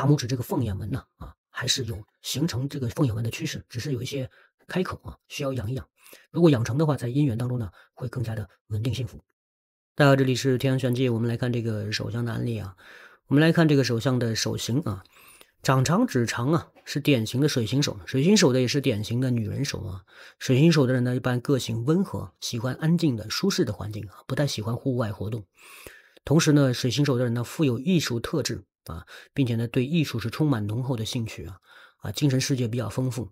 大拇指这个凤眼纹呢，啊，还是有形成这个凤眼纹的趋势，只是有一些开口啊，需要养一养。如果养成的话，在姻缘当中呢，会更加的稳定幸福。大家好，这里是天安玄机，我们来看这个手相的案例啊。我们来看这个手相的手型啊，掌长指长啊，是典型的水型手。水星手的也是典型的女人手啊。水型手的人呢，一般个性温和，喜欢安静的舒适的环境啊，不太喜欢户外活动。同时呢，水星手的人呢，富有艺术特质。啊，并且呢，对艺术是充满浓厚的兴趣啊，啊，精神世界比较丰富。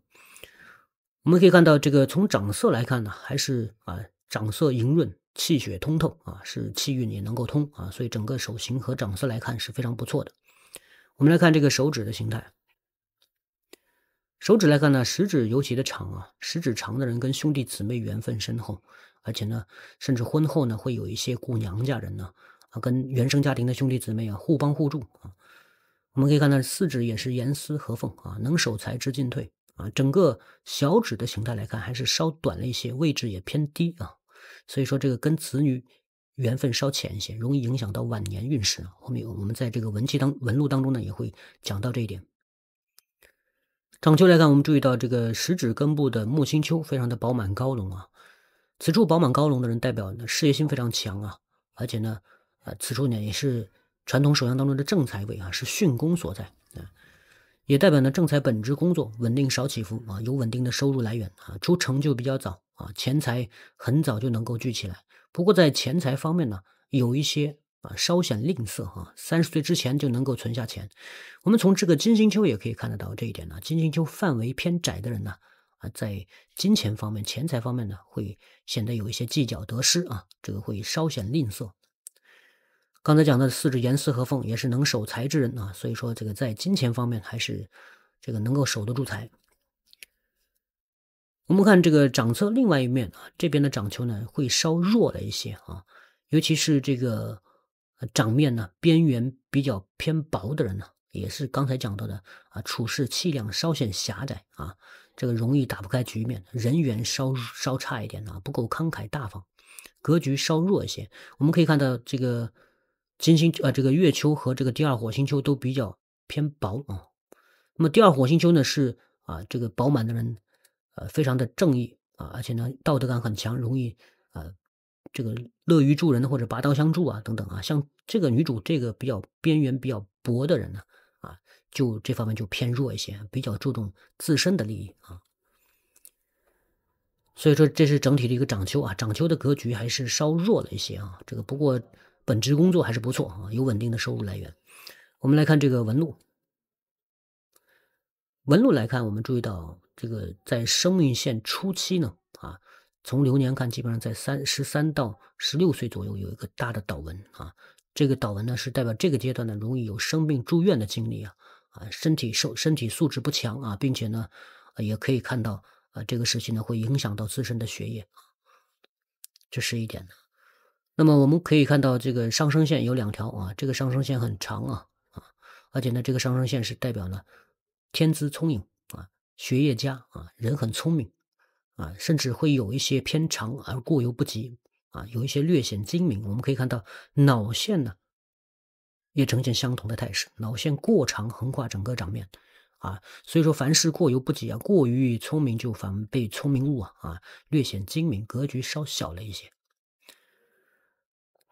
我们可以看到，这个从长色来看呢，还是啊，长色莹润，气血通透啊，是气运也能够通啊，所以整个手型和长色来看是非常不错的。我们来看这个手指的形态，手指来看呢，食指尤其的长啊，食指长的人跟兄弟姊妹缘分深厚，而且呢，甚至婚后呢会有一些顾娘家人呢啊，跟原生家庭的兄弟姊妹啊互帮互助啊。我们可以看到四指也是严丝合缝啊，能守财知进退啊。整个小指的形态来看，还是稍短了一些，位置也偏低啊。所以说这个跟子女缘分稍浅一些，容易影响到晚年运势啊。后面我们在这个文气当文录当中呢，也会讲到这一点。掌丘来看，我们注意到这个食指根部的木星丘非常的饱满高隆啊。此处饱满高隆的人，代表呢事业心非常强啊。而且呢，啊此处呢也是。传统手相当中的正财位啊，是巽宫所在啊，也代表呢正财本职工作稳定少起伏啊，有稳定的收入来源啊，出成就比较早啊，钱财很早就能够聚起来。不过在钱财方面呢，有一些啊稍显吝啬啊，三十岁之前就能够存下钱。我们从这个金星丘也可以看得到这一点呢。金星丘范围偏窄的人呢，啊，在金钱方面、钱财方面呢，会显得有一些计较得失啊，这个会稍显吝啬。刚才讲的四指严丝合缝，也是能守财之人啊，所以说这个在金钱方面还是这个能够守得住财。我们看这个掌侧另外一面啊，这边的掌球呢会稍弱了一些啊，尤其是这个掌面呢边缘比较偏薄的人呢，也是刚才讲到的啊，处事气量稍显狭窄啊，这个容易打不开局面，人缘稍稍差一点啊，不够慷慨大方，格局稍弱一些。我们可以看到这个。金星啊，这个月球和这个第二火星球都比较偏薄啊。那么第二火星球呢，是啊，这个饱满的人，呃，非常的正义啊，而且呢，道德感很强，容易啊，这个乐于助人或者拔刀相助啊等等啊。像这个女主，这个比较边缘、比较薄的人呢，啊，就这方面就偏弱一些，比较注重自身的利益啊。所以说，这是整体的一个掌丘啊，掌丘的格局还是稍弱了一些啊。这个不过。本职工作还是不错啊，有稳定的收入来源。我们来看这个纹路，纹路来看，我们注意到这个在生命线初期呢，啊，从流年看，基本上在三十三到十六岁左右有一个大的岛纹啊。这个岛纹呢，是代表这个阶段呢容易有生病住院的经历啊，啊，身体受身体素质不强啊，并且呢，也可以看到啊，这个时期呢会影响到自身的学业，这是一点呢。那么我们可以看到，这个上升线有两条啊，这个上升线很长啊啊，而且呢，这个上升线是代表呢，天资聪颖啊，学业佳啊，人很聪明啊，甚至会有一些偏长而过犹不及啊，有一些略显精明。我们可以看到，脑线呢，也呈现相同的态势，脑线过长，横跨整个掌面啊，所以说凡事过犹不及啊，过于聪明就反被聪明误啊啊，略显精明，格局稍小了一些。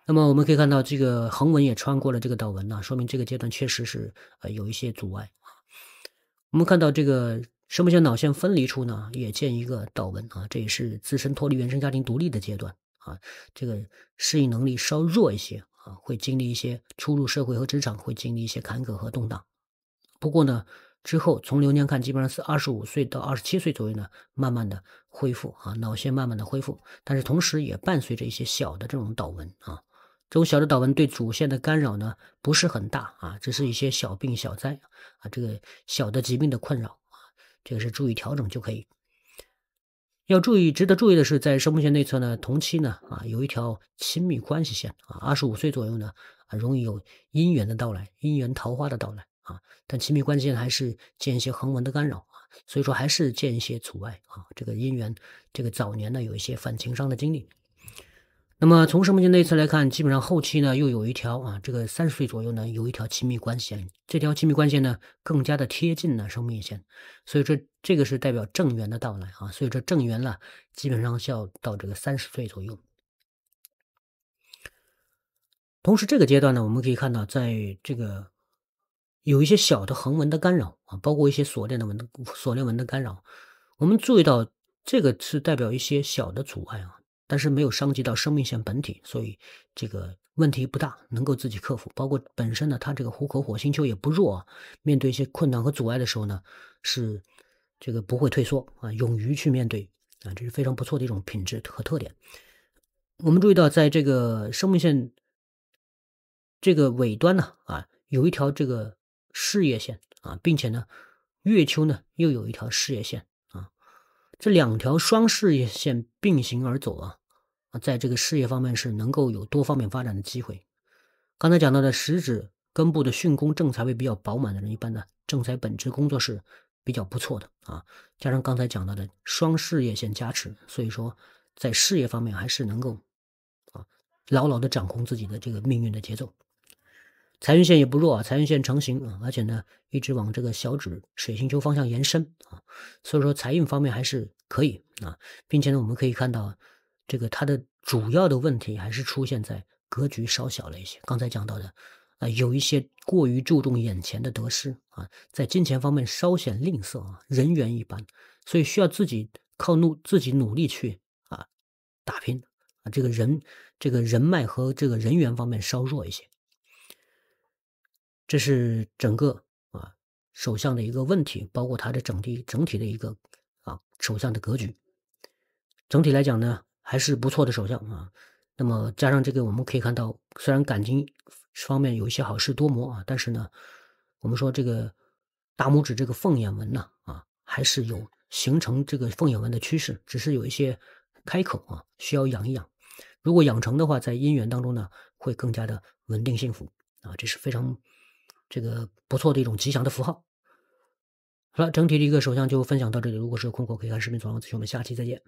那么我们可以看到，这个横纹也穿过了这个导纹呢，说明这个阶段确实是呃有一些阻碍啊。我们看到这个什么叫脑线分离处呢？也见一个导纹啊，这也是自身脱离原生家庭独立的阶段啊。这个适应能力稍弱一些啊，会经历一些初入社会和职场会经历一些坎坷和动荡。不过呢，之后从流年看，基本上是二十五岁到二十七岁左右呢，慢慢的恢复啊，脑线慢慢的恢复，但是同时也伴随着一些小的这种导纹啊。这种小的岛纹对主线的干扰呢，不是很大啊，只是一些小病小灾啊，这个小的疾病的困扰啊，这个是注意调整就可以。要注意，值得注意的是，在生命线内侧呢，同期呢啊，有一条亲密关系线啊，二十五岁左右呢啊，容易有姻缘的到来，姻缘桃花的到来啊，但亲密关系线还是见一些横纹的干扰啊，所以说还是见一些阻碍啊，这个姻缘，这个早年呢有一些反情伤的经历。那么从生命线内侧来看，基本上后期呢又有一条啊，这个三十岁左右呢有一条亲密关系，这条亲密关系呢更加的贴近呢生命线，所以这这个是代表正缘的到来啊，所以这正缘呢基本上是要到这个三十岁左右。同时这个阶段呢，我们可以看到在这个有一些小的横纹的干扰啊，包括一些锁链的纹锁链纹的干扰，我们注意到这个是代表一些小的阻碍啊。但是没有伤及到生命线本体，所以这个问题不大，能够自己克服。包括本身呢，它这个虎口火星丘也不弱啊。面对一些困难和阻碍的时候呢，是这个不会退缩啊，勇于去面对啊，这是非常不错的一种品质和特点。我们注意到，在这个生命线这个尾端呢，啊，有一条这个事业线啊，并且呢，月丘呢又有一条事业线。这两条双事业线并行而走啊啊，在这个事业方面是能够有多方面发展的机会。刚才讲到的食指根部的巽宫正财位比较饱满的人，一般呢正财本职工作是比较不错的啊，加上刚才讲到的双事业线加持，所以说在事业方面还是能够啊牢牢的掌控自己的这个命运的节奏。财运线也不弱啊，财运线成型啊，而且呢，一直往这个小指水星球方向延伸啊，所以说财运方面还是可以啊，并且呢，我们可以看到，这个它的主要的问题还是出现在格局稍小了一些。刚才讲到的，啊，有一些过于注重眼前的得失啊，在金钱方面稍显吝啬啊，人缘一般，所以需要自己靠努自己努力去啊打拼啊，这个人这个人脉和这个人缘方面稍弱一些。这是整个啊手相的一个问题，包括它的整体整体的一个啊手相的格局。整体来讲呢，还是不错的手相啊。那么加上这个，我们可以看到，虽然感情方面有一些好事多磨啊，但是呢，我们说这个大拇指这个凤眼纹呢啊，还是有形成这个凤眼纹的趋势，只是有一些开口啊，需要养一养。如果养成的话，在姻缘当中呢，会更加的稳定幸福啊，这是非常。这个不错的一种吉祥的符号。好了，整体的一个手相就分享到这里。如果是有困惑，可以看视频左角咨询。我们下期再见。